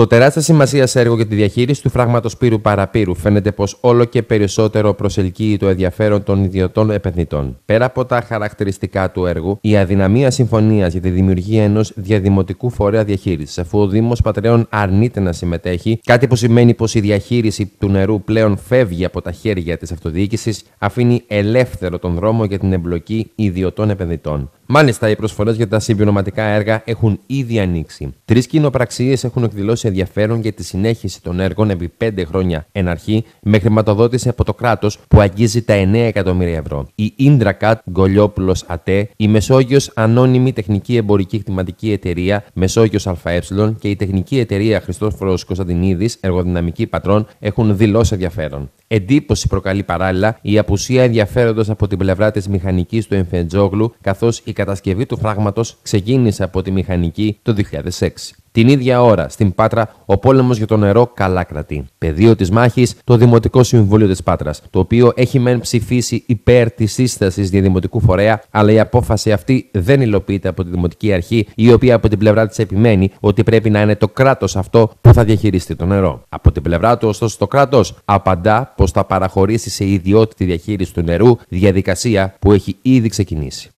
Το τεράστια σημασία σε έργο για τη διαχείριση του φράγματος πύρου παραπύρου φαίνεται πως όλο και περισσότερο προσελκύει το ενδιαφέρον των ιδιωτών επενδυτών. Πέρα από τα χαρακτηριστικά του έργου, η αδυναμία συμφωνίας για τη δημιουργία ενός διαδημοτικού φορέα διαχείρισης, αφού ο Δήμος Πατρέων αρνείται να συμμετέχει, κάτι που σημαίνει πως η διαχείριση του νερού πλέον φεύγει από τα χέρια της αυτοδιοίκησης, αφήνει ελεύθερο τον δρόμο για την εμπλοκή ιδιωτών επενδυτών. Μάλιστα, οι προσφορές για τα συμπληρωματικά έργα έχουν ήδη ανοίξει. Τρεις κοινοπραξίες έχουν εκδηλώσει ενδιαφέρον για τη συνέχιση των έργων επί 5 χρόνια εν αρχή, με χρηματοδότηση από το κράτος που αγγίζει τα 9 εκατομμύρια ευρώ. Η Ίντρακατ Γκολιόπουλο ΑΤΕ, η Μεσόγειος Ανώνυμη Τεχνική Εμπορική χρηματική Εταιρεία Μεσόγειος ΑΕ και η Τεχνική Εταιρεία Χριστόφορος Κωνσταντινίδης Εργοδυναμική Πατρών έχουν δηλώσει ενδιαφέρον. Εντύπωση προκαλεί παράλληλα η απουσία ενδιαφέροντος από την πλευρά της μηχανικής του Εμφεντζόγλου, καθώς η κατασκευή του φράγματος ξεκίνησε από τη μηχανική το 2006. Την ίδια ώρα, στην Πάτρα, ο πόλεμος για το νερό καλά κρατεί. Πεδίο της μάχης, το Δημοτικό Συμβούλιο της Πάτρας, το οποίο έχει μεν ψηφίσει υπέρ της σύστασης διαδημοτικού φορέα, αλλά η απόφαση αυτή δεν υλοποιείται από τη Δημοτική Αρχή, η οποία από την πλευρά της επιμένει ότι πρέπει να είναι το κράτος αυτό που θα διαχειριστεί το νερό. Από την πλευρά του, ωστόσο, το κράτος απαντά πως θα παραχωρήσει σε ιδιότητα διαχείριση του νερού διαδικασία που έχει ήδη ξεκινήσει.